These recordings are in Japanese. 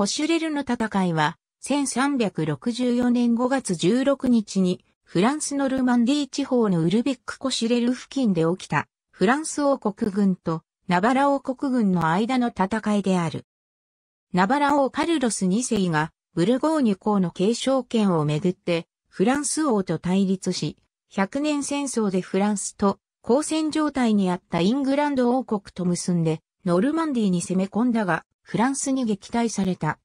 コシュレルの戦いは、1364年5月16日に、フランスのルマンディ地方のウルベック・コシュレル付近で起きた、フランス王国軍とナバラ王国軍の間の戦いである。ナバラ王カルロス2世が、ブルゴーニュ公の継承権をめぐって、フランス王と対立し、100年戦争でフランスと交戦状態にあったイングランド王国と結んで、ノルマンディに攻め込んだが、フランスに撃退された。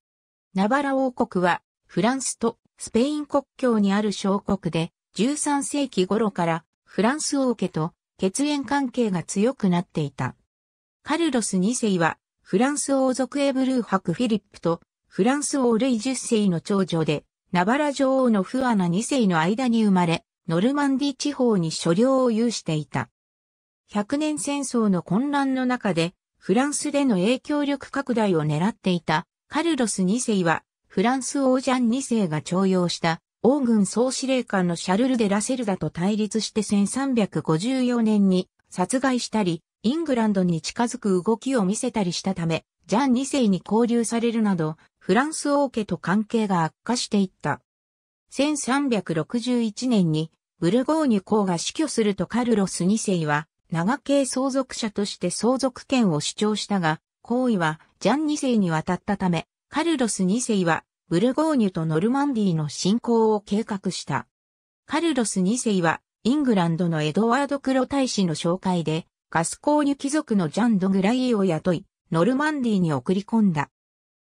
ナバラ王国は、フランスとスペイン国境にある小国で、13世紀頃からフランス王家と血縁関係が強くなっていた。カルロス2世は、フランス王族エブルー伯フィリップと、フランス王ルイ10世の長女で、ナバラ女王のフアナ2世の間に生まれ、ノルマンディ地方に所領を有していた。百年戦争の混乱の中で、フランスでの影響力拡大を狙っていたカルロス2世は、フランス王ジャン2世が徴用した王軍総司令官のシャルル・デ・ラセルダと対立して1354年に殺害したり、イングランドに近づく動きを見せたりしたため、ジャン2世に交流されるなど、フランス王家と関係が悪化していった。1361年にブルゴーニュ公が死去するとカルロス2世は長系相続者として相続権を主張したが、行為はジャン2世に渡ったため、カルロス2世はブルゴーニュとノルマンディの侵攻を計画した。カルロス2世はイングランドのエドワード・クロ大使の紹介で、ガスコーニュ貴族のジャン・ド・グライーを雇い、ノルマンディに送り込んだ。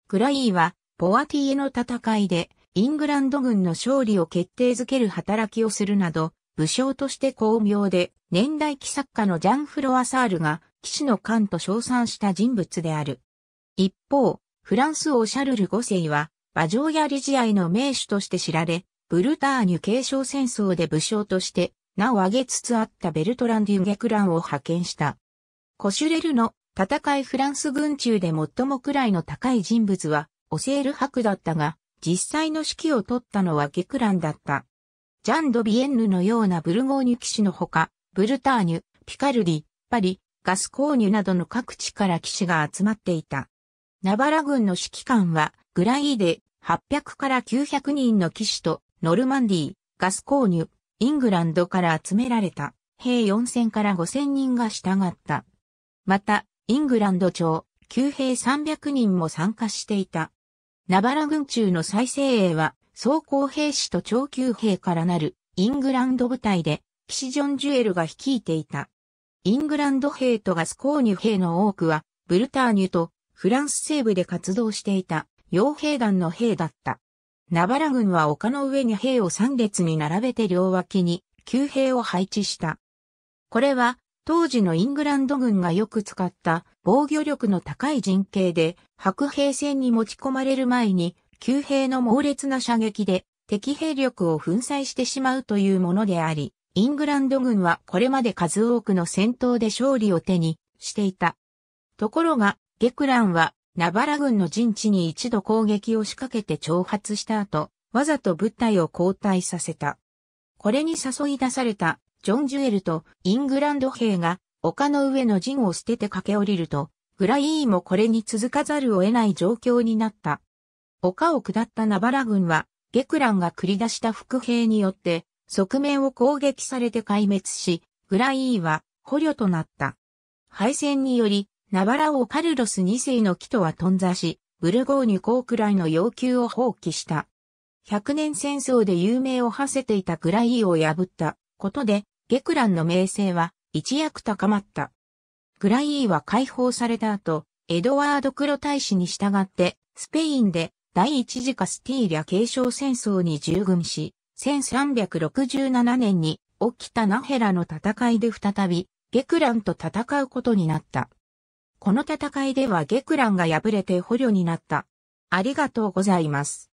グライーは、ポアティエの戦いで、イングランド軍の勝利を決定づける働きをするなど、武将として巧妙で年代記作家のジャン・フロアサールが、騎士の勘と称賛した人物である。一方、フランス王シャルル5世は、馬上や理事愛の名手として知られ、ブルターニュ継承戦争で武将として、名を挙げつつあったベルトランデュ・ゲクランを派遣した。コシュレルの戦いフランス軍中で最も位の高い人物は、オセール伯だったが、実際の指揮を取ったのはゲクランだった。ジャン・ド・ビエンヌのようなブルゴーニュ騎士のほか、ブルターニュ、ピカルディ、パリ、ガスコーニュなどの各地から騎士が集まっていた。ナバラ軍の指揮官は、グライーで800から900人の騎士と、ノルマンディガスコーニュ、イングランドから集められた、兵4000から5000人が従った。また、イングランド町、旧兵300人も参加していた。ナバラ軍中の再生鋭は、総甲兵士と超級兵からなるイングランド部隊で、騎士ジョン・ジュエルが率いていた。イングランド兵とガスコーニュ兵の多くは、ブルターニュとフランス西部で活動していた、傭兵団の兵だった。ナバラ軍は丘の上に兵を3列に並べて両脇に、旧兵を配置した。これは、当時のイングランド軍がよく使った防御力の高い陣形で、白兵戦に持ち込まれる前に、旧兵の猛烈な射撃で敵兵力を粉砕してしまうというものであり、イングランド軍はこれまで数多くの戦闘で勝利を手にしていた。ところが、ゲクランはナバラ軍の陣地に一度攻撃を仕掛けて挑発した後、わざと部隊を後退させた。これに誘い出されたジョン・ジュエルとイングランド兵が丘の上の陣を捨てて駆け下りると、グライーもこれに続かざるを得ない状況になった。丘を下ったナバラ軍は、ゲクランが繰り出した伏兵によって側面を攻撃されて壊滅し、グライーは捕虜となった。敗戦により、ナバラ王カルロス2世の木とは頓挫し、ブルゴーニュ公くらいの要求を放棄した。百年戦争で有名を馳せていたグライーを破ったことで、ゲクランの名声は一躍高まった。グライーは解放された後、エドワード・クロ大使に従って、スペインで第一次カスティーリャ継承戦争に従軍し、1367年に起きたナヘラの戦いで再び、ゲクランと戦うことになった。この戦いではゲクランが敗れて捕虜になった。ありがとうございます。